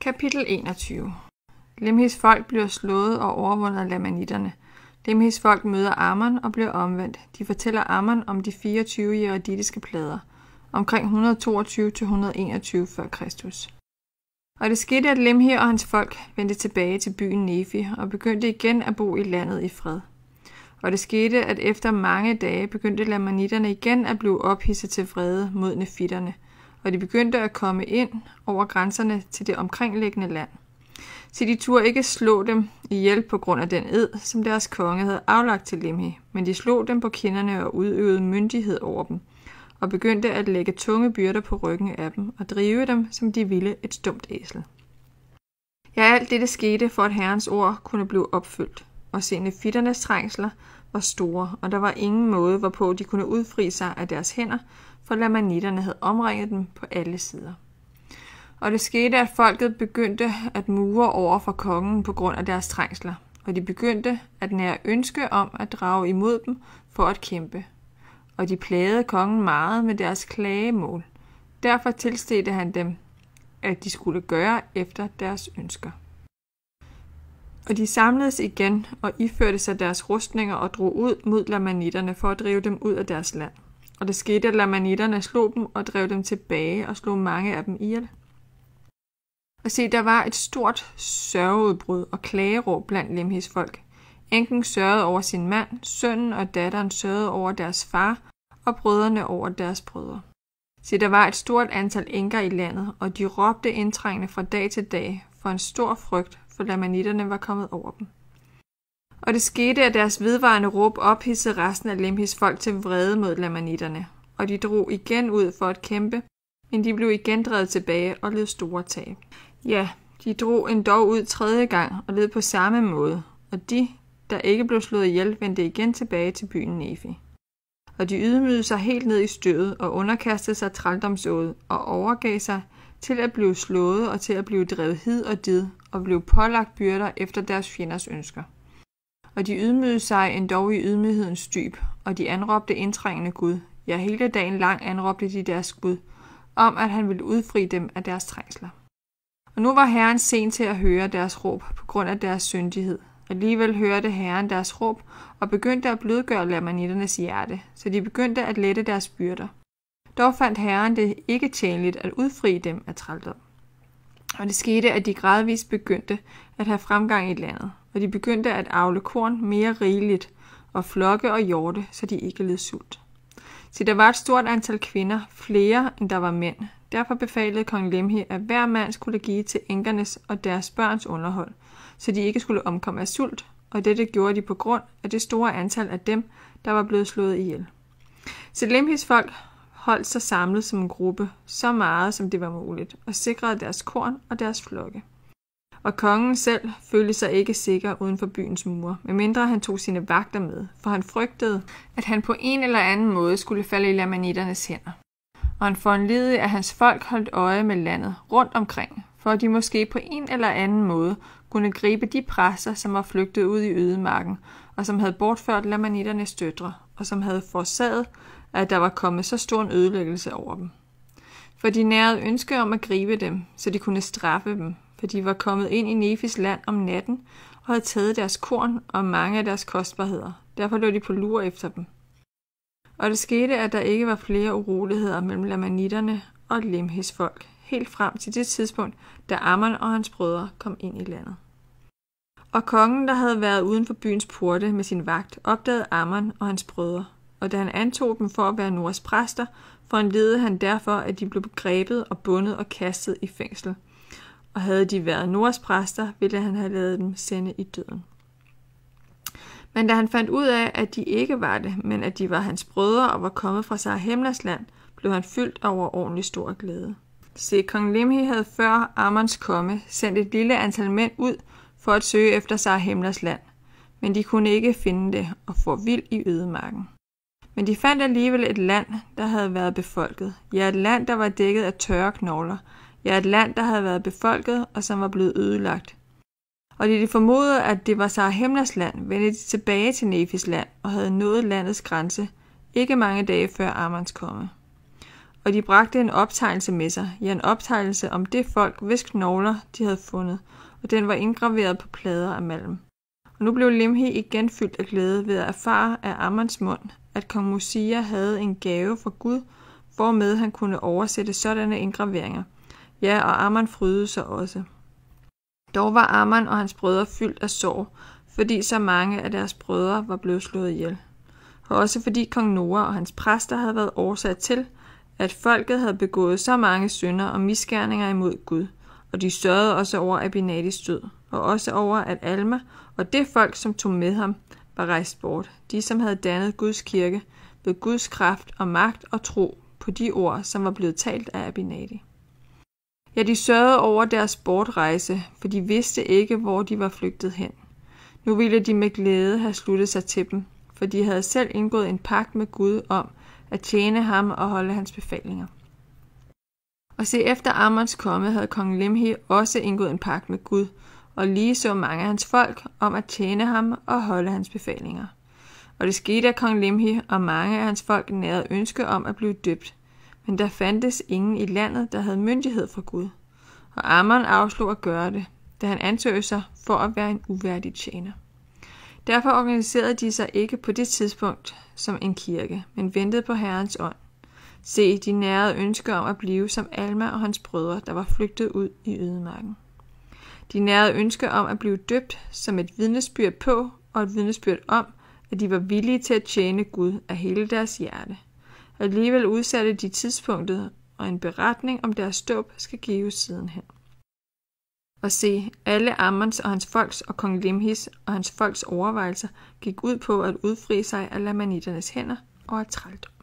Kapitel 21 Lemhis folk bliver slået og overvundet af lamanitterne. Lemhis folk møder Amman og bliver omvendt. De fortæller Amman om de 24 jereditiske plader, omkring 122-121 f.Kr. Og det skete, at Lemhi og hans folk vendte tilbage til byen Nefi og begyndte igen at bo i landet i fred. Og det skete, at efter mange dage begyndte lamanitterne igen at blive ophidset til vrede mod nefitterne – og de begyndte at komme ind over grænserne til det omkringliggende land. Så de turde ikke slå dem i hjælp på grund af den ed, som deres konge havde aflagt til Limhi, men de slog dem på kinderne og udøvede myndighed over dem, og begyndte at lægge tunge byrder på ryggen af dem og drive dem, som de ville et stumt æsel. Ja, alt dette skete for, at herrens ord kunne blive opfyldt, og se fitternes trængsler var store, og der var ingen måde, hvorpå de kunne udfri sig af deres hænder, for lamanitterne havde omringet dem på alle sider. Og det skete, at folket begyndte at mure over for kongen på grund af deres trængsler, og de begyndte at nære ønske om at drage imod dem for at kæmpe. Og de plagede kongen meget med deres klagemål. Derfor tilstede han dem, at de skulle gøre efter deres ønsker. Og de samledes igen og iførte sig deres rustninger og drog ud mod lamanitterne for at drive dem ud af deres land. Og det skete, at lamanitterne slog dem og drev dem tilbage og slog mange af dem ihjel. Og se, der var et stort sørgeudbrud og klageråb blandt Lemhis folk. Enken sørgede over sin mand, sønnen og datteren sørgede over deres far, og brødrene over deres brødre. Se, der var et stort antal enker i landet, og de råbte indtrængende fra dag til dag for en stor frygt for lamanitterne var kommet over dem. Og det skete, at deres vedvarende råb ophidsede resten af Lemhis folk til vrede mod lamanitterne, og de drog igen ud for at kæmpe, men de blev igen drevet tilbage og led store tab. Ja, de drog endda ud tredje gang og led på samme måde, og de, der ikke blev slået ihjel, vendte igen tilbage til byen Nefi. Og de ydmygede sig helt ned i støvet og underkastede sig trældomsået og overgav sig til at blive slået og til at blive drevet hid og did og blev pålagt byrder efter deres fjenders ønsker. Og de ydmygede sig endda i ydmyghedens dyb, og de anråbte indtrængende Gud. Ja, hele dagen lang anråbte de deres Gud, om at han ville udfri dem af deres trængsler. Og nu var Herren sen til at høre deres råb på grund af deres syndighed. Alligevel hørte Herren deres råb og begyndte at blødgøre lamanitternes hjerte, så de begyndte at lette deres byrder. Dog fandt herren det ikke tjenligt at udfri dem af trældom. Og det skete, at de gradvist begyndte at have fremgang i landet, og de begyndte at avle korn mere rigeligt, og flokke og hjorte, så de ikke led sult. Så der var et stort antal kvinder, flere end der var mænd. Derfor befalede kong Lemhi, at hver mand skulle give til enkernes og deres børns underhold, så de ikke skulle omkomme af sult, og dette gjorde de på grund af det store antal af dem, der var blevet slået ihjel. Så Lemhis folk holdt sig samlet som en gruppe, så meget som det var muligt, og sikrede deres korn og deres flokke. Og kongen selv følte sig ikke sikker uden for byens mure, medmindre han tog sine vagter med, for han frygtede, at han på en eller anden måde skulle falde i lamanitternes hænder. Og han foranledede, at hans folk holdt øje med landet rundt omkring, for at de måske på en eller anden måde kunne gribe de præster, som var flygtet ud i ødemarken, og som havde bortført lamanitternes døtre, og som havde forsaget, at der var kommet så stor en ødelæggelse over dem. For de nærede ønske om at gribe dem, så de kunne straffe dem, for de var kommet ind i Nefis land om natten og havde taget deres korn og mange af deres kostbarheder. Derfor lå de på lur efter dem. Og det skete, at der ikke var flere uroligheder mellem lamanitterne og Lemhis folk, helt frem til det tidspunkt, da Ammon og hans brødre kom ind i landet. Og kongen, der havde været uden for byens porte med sin vagt, opdagede Ammon og hans brødre, og da han antog dem for at være Noras præster, foranledede han derfor, at de blev grebet og bundet og kastet i fængsel. Og havde de været Noras præster, ville han have lavet dem sende i døden. Men da han fandt ud af, at de ikke var det, men at de var hans brødre og var kommet fra Sarahemlas land, blev han fyldt over ordentlig stor glæde. Se, kong Limhi havde før Amons komme sendt et lille antal mænd ud for at søge efter Sarahemlas land, men de kunne ikke finde det og få vild i ødemarken. Men de fandt alligevel et land, der havde været befolket. Ja, et land, der var dækket af tørre knogler. Ja, et land, der havde været befolket og som var blevet ødelagt. Og da de formodede, at det var Sarahemnas land, vendte de tilbage til Nefis land og havde nået landets grænse, ikke mange dage før Amans komme. Og de bragte en optegnelse med sig, ja en optegnelse om det folk, hvis knogler de havde fundet, og den var indgraveret på plader af malm. Og nu blev Limhi igen fyldt af glæde ved at erfare af Amans mund, at kong Mosia havde en gave fra Gud, hvormed han kunne oversætte sådanne indgraveringer. Ja, og Amman frydede sig også. Dog var Amman og hans brødre fyldt af sorg, fordi så mange af deres brødre var blevet slået ihjel. Og også fordi kong Noah og hans præster havde været årsag til, at folket havde begået så mange synder og misgerninger imod Gud, og de sørgede også over Abinadis død, og også over, at Alma og det folk, som tog med ham, var rejst bort, de som havde dannet Guds kirke, ved Guds kraft og magt og tro på de ord, som var blevet talt af Abinadi. Ja, de sørgede over deres bortrejse, for de vidste ikke, hvor de var flygtet hen. Nu ville de med glæde have sluttet sig til dem, for de havde selv indgået en pagt med Gud om at tjene ham og holde hans befalinger. Og se efter Ammons komme havde kong Limhi også indgået en pagt med Gud, og lige så mange af hans folk om at tjene ham og holde hans befalinger. Og det skete, at kong Limhi og mange af hans folk nærede ønske om at blive døbt, men der fandtes ingen i landet, der havde myndighed fra Gud. Og Amon afslog at gøre det, da han antog sig for at være en uværdig tjener. Derfor organiserede de sig ikke på det tidspunkt som en kirke, men ventede på Herrens ånd. Se, de nærede ønsker om at blive som Alma og hans brødre, der var flygtet ud i ødemarken. De nærede ønske om at blive døbt som et vidnesbyrd på og et vidnesbyrd om, at de var villige til at tjene Gud af hele deres hjerte. Alligevel udsatte de tidspunktet, og en beretning om deres dåb skal gives sidenhen. Og se, alle Ammons og hans folks og kong Limhis og hans folks overvejelser gik ud på at udfri sig af lamanitternes hænder og af trældom.